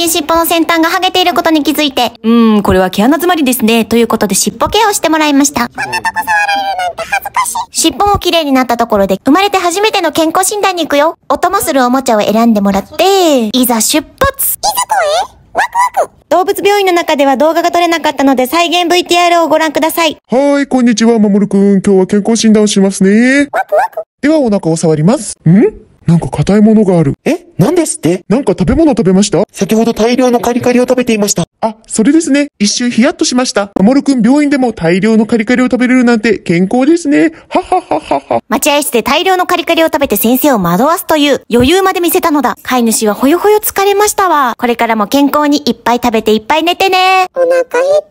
近尻尾の先端がハゲていることに気づいて、うーん、これは毛穴詰まりですね。ということで尻尾ケアをしてもらいました。こんなとこ触られるなんて恥ずかしい。尻尾も綺麗になったところで、生まれて初めての健康診断に行くよ。お供するおもちゃを選んでもらって、いざ出発いざ公園ワクワク動物病院の中では動画が撮れなかったので再現 VTR をご覧ください。はい、こんにちは、まもるくん。今日は健康診断をしますね。ワクワクではお腹を触ります。んなんか硬いものがある。え何ですってなんか食べ物食べました先ほど大量のカリカリを食べていました。あ、それですね。一瞬ヒヤッとしました。まもるくん病院でも大量のカリカリを食べれるなんて健康ですね。ははははは。待合室で大量のカリカリを食べて先生を惑わすという余裕まで見せたのだ。飼い主はほよほよ疲れましたわ。これからも健康にいっぱい食べていっぱい寝てね。お腹減った。